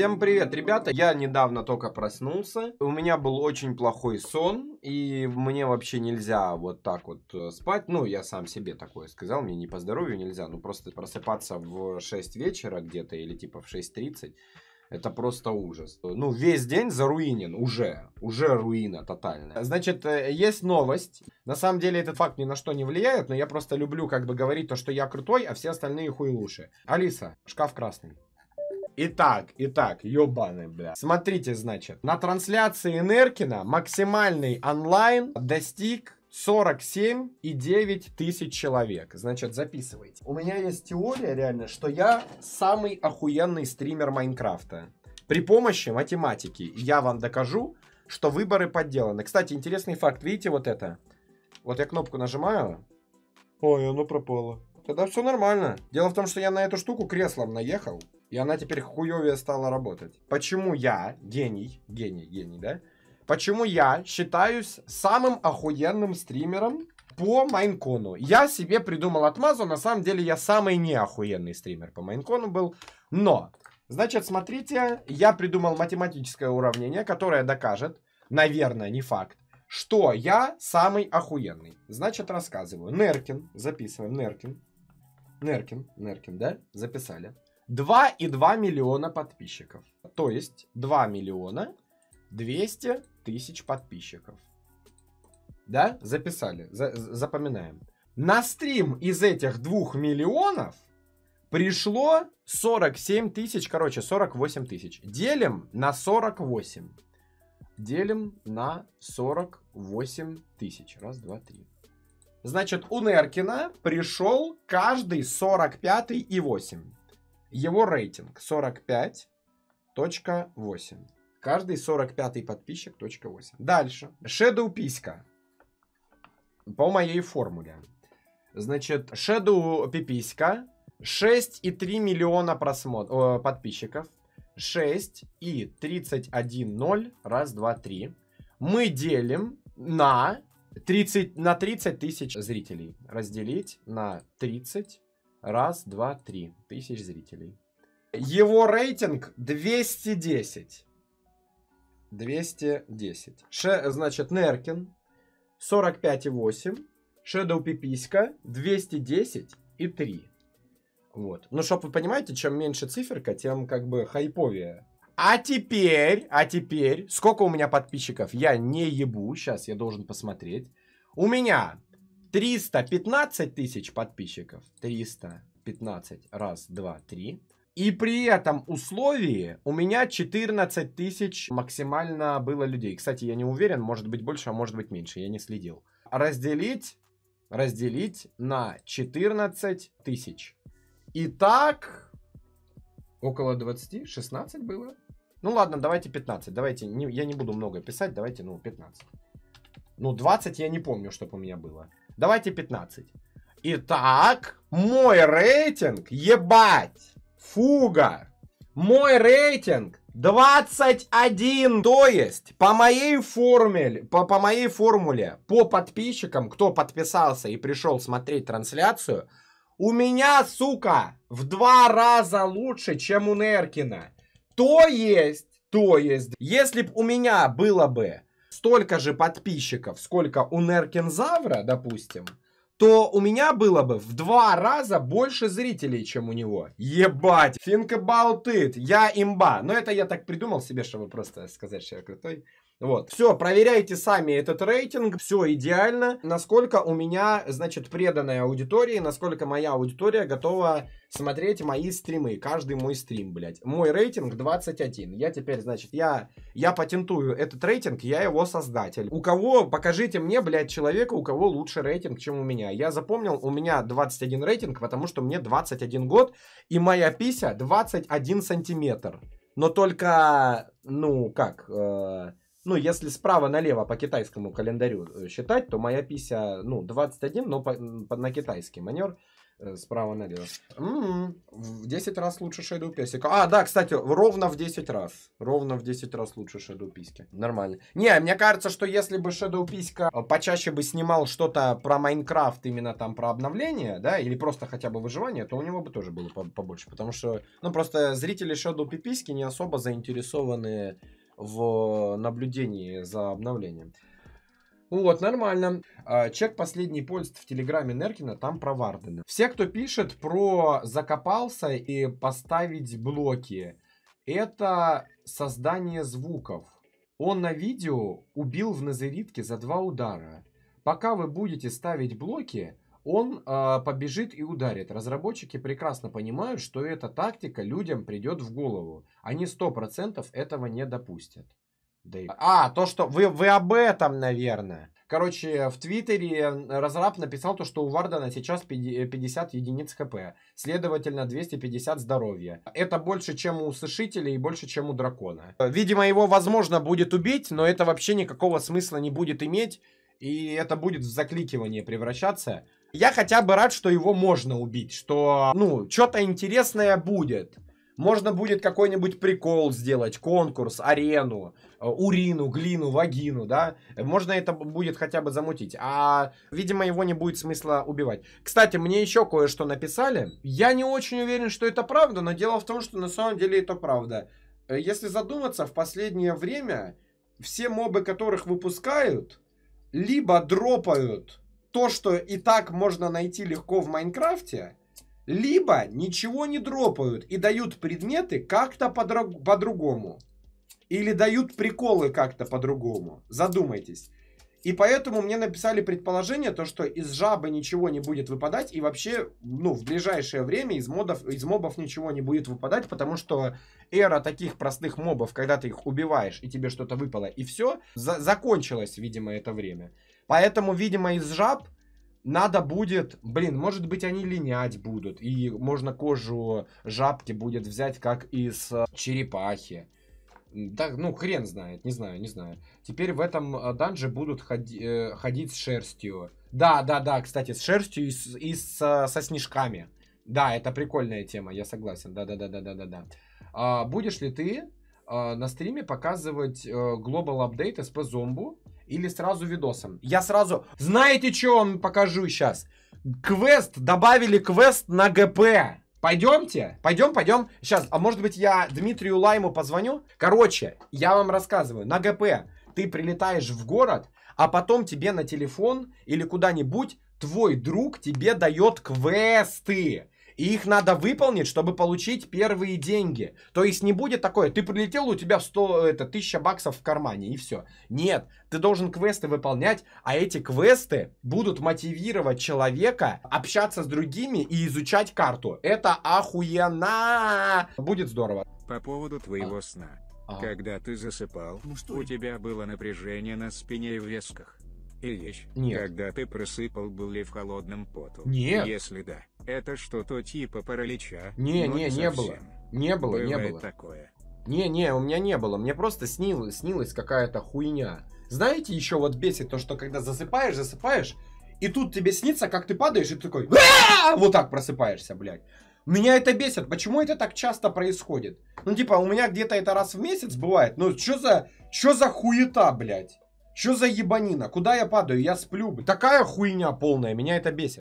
Всем привет, ребята. Я недавно только проснулся. У меня был очень плохой сон, и мне вообще нельзя вот так вот э, спать. Ну, я сам себе такое сказал, мне не по здоровью нельзя. Ну, просто просыпаться в 6 вечера где-то или типа в 6.30. Это просто ужас. Ну, весь день заруинен уже. Уже руина тотальная. Значит, э, есть новость. На самом деле этот факт ни на что не влияет, но я просто люблю как бы говорить то, что я крутой, а все остальные хуй лучше. Алиса, шкаф красный. Итак, итак, ёбаный, бля. Смотрите, значит, на трансляции Неркина максимальный онлайн достиг 47,9 тысяч человек. Значит, записывайте. У меня есть теория реально, что я самый охуенный стример Майнкрафта. При помощи математики я вам докажу, что выборы подделаны. Кстати, интересный факт. Видите вот это? Вот я кнопку нажимаю. Ой, оно пропало. Тогда все нормально. Дело в том, что я на эту штуку креслом наехал и она теперь хуевее стала работать. Почему я, гений, гений, гений, да? Почему я считаюсь самым охуенным стримером по Майнкону. Я себе придумал отмазу, на самом деле я самый неохуенный стример по Майнкону был, но... Значит, смотрите, я придумал математическое уравнение, которое докажет, наверное, не факт, что я самый охуенный. Значит, рассказываю. Неркин, записываем, Неркин. Неркин, Неркин, да? Записали и 2,2 миллиона подписчиков. То есть 2 миллиона 200 тысяч подписчиков. Да, записали, за, запоминаем. На стрим из этих 2 миллионов пришло 47 тысяч, короче, 48 тысяч. Делим на 48. Делим на 48 тысяч. Раз, два, три. Значит, у Неркина пришел каждый 45 и 8. Его рейтинг 45.8. Каждый 45-й подписчик .8. Дальше. Shadow писька. По моей формуле. Значит, Shadow пиписька 6,3 миллиона просмотр... О, подписчиков. 6 и 31, 0, раз, два, три. Мы делим на 30, на 30 тысяч зрителей. Разделить на 30 Раз, два, три тысяч зрителей. Его рейтинг 210. 210. Ше, значит, Неркин 45,8. Shadow Пиписька 210 и 3. Вот. Ну, чтобы вы понимаете, чем меньше циферка, тем как бы хайповее. А теперь, а теперь, сколько у меня подписчиков? Я не ебу, сейчас я должен посмотреть. У меня 315 тысяч подписчиков. 315. Раз, два, три. И при этом условии у меня 14 тысяч максимально было людей. Кстати, я не уверен, может быть больше, а может быть меньше, я не следил. Разделить, разделить на 14 тысяч. Итак, около 20, 16 было. Ну ладно, давайте 15, давайте, не, я не буду много писать, давайте, ну, 15. Ну, 20 я не помню, чтобы у меня было. Давайте 15. Итак, мой рейтинг, ебать, фуга. Мой рейтинг 21, то есть по моей формуле, по, по моей формуле, по подписчикам, кто подписался и пришел смотреть трансляцию, у меня, сука, в два раза лучше, чем у Неркина. То есть, то есть, если бы у меня было бы столько же подписчиков, сколько у Неркинзавра, допустим, то у меня было бы в два раза больше зрителей, чем у него. Ебать! Think about Я имба! Но это я так придумал себе, чтобы просто сказать, что я крутой. Вот. Все, проверяйте сами этот рейтинг. Все идеально. Насколько у меня, значит, преданная аудитория, насколько моя аудитория готова смотреть мои стримы. Каждый мой стрим, блядь. Мой рейтинг 21. Я теперь, значит, я, я патентую этот рейтинг, я его создатель. У кого, покажите мне, блядь, человека, у кого лучше рейтинг, чем у меня. Я запомнил, у меня 21 рейтинг, потому что мне 21 год, и моя пися 21 сантиметр. Но только, ну, как... Э ну, если справа налево по китайскому календарю э, считать, то моя пися, ну, 21, но по, по, на китайский манер э, справа налево. М-м-м, в 10 раз лучше шейду песика. А, да, кстати, ровно в 10 раз. Ровно в 10 раз лучше шейду письки. Нормально. Не, мне кажется, что если бы шейду писька э, почаще бы снимал что-то про Майнкрафт, именно там про обновление, да, или просто хотя бы выживание, то у него бы тоже было побольше. Потому что, ну, просто зрители шейду пиписьки не особо заинтересованы в наблюдении за обновлением. Ну вот, нормально. А, чек последний пост в Телеграме Неркина, там про Вардена. Все, кто пишет про закопался и поставить блоки, это создание звуков. Он на видео убил в Назеритке за два удара. Пока вы будете ставить блоки, он э, побежит и ударит. Разработчики прекрасно понимают, что эта тактика людям придет в голову. Они 100% этого не допустят. Да А, то, что вы, вы об этом, наверное. Короче, в Твиттере разраб написал то, что у Вардена сейчас 50 э, единиц хп, следовательно, 250 здоровья. Это больше, чем у Сышителя и больше, чем у Дракона. Видимо, его возможно будет убить, но это вообще никакого смысла не будет иметь, и это будет в закликивание превращаться. Я хотя бы рад, что его можно убить, что, ну, что-то интересное будет. Можно будет какой-нибудь прикол сделать, конкурс, арену, э, урину, глину, вагину, да? Можно это будет хотя бы замутить. А, видимо, его не будет смысла убивать. Кстати, мне еще кое-что написали. Я не очень уверен, что это правда, но дело в том, что на самом деле это правда. Э, если задуматься, в последнее время все мобы, которых выпускают, либо дропают то, что и так можно найти легко в Майнкрафте, либо ничего не дропают и дают предметы как-то по-другому. Или дают приколы как-то по-другому. Задумайтесь. И поэтому мне написали предположение, то, что из жабы ничего не будет выпадать, и вообще, ну, в ближайшее время из, модов, из мобов ничего не будет выпадать, потому что эра таких простых мобов, когда ты их убиваешь, и тебе что-то выпало, и все, за закончилось, видимо, это время. Поэтому, видимо, из жаб надо будет, блин, может быть они линять будут, и можно кожу жабки будет взять как из э, черепахи. Да, ну хрен знает, не знаю, не знаю. Теперь в этом э, данже будут ходи, э, ходить с шерстью. Да, да, да, кстати, с шерстью и, с, и с, со снежками. Да, это прикольная тема, я согласен. Да, да, да, да, да, да, да. А, будешь ли ты а, на стриме показывать а, Global Update SP Зомбу? или сразу видосом? Я сразу... Знаете, что вам покажу сейчас? Квест, добавили квест на ГП. Пойдемте, пойдем, пойдем. Сейчас, а может быть я Дмитрию Лайму позвоню? Короче, я вам рассказываю, на ГП ты прилетаешь в город, а потом тебе на телефон или куда-нибудь твой друг тебе дает квесты. И их надо выполнить, чтобы получить первые деньги. То есть не будет такое, ты прилетел, у тебя 100, это, 1000 баксов в кармане и все. Нет, ты должен квесты выполнять, а эти квесты будут мотивировать человека общаться с другими и изучать карту. Это охуенно! Будет здорово. По поводу твоего а. сна. А. Когда ты засыпал, ну, что у тебя было напряжение на спине и в весках. Ильич, Нет. когда ты просыпал, был ли в холодном поту? Нет. Если да, это что-то типа паралича? Не, не, не, не было. Не было, Бывает не было. такое. Не, не, у меня не было. Мне просто снилось, снилась какая-то хуйня. Знаете, еще вот бесит то, что когда засыпаешь, засыпаешь, и тут тебе снится, как ты падаешь, и ты такой, вот так просыпаешься, блядь. Меня это бесит. Почему это так часто происходит? Ну, типа, у меня где-то это раз в месяц бывает. Ну, что за, что за хуета, блядь? Что за ебанина? Куда я падаю? Я сплю. Такая хуйня полная, меня это бесит.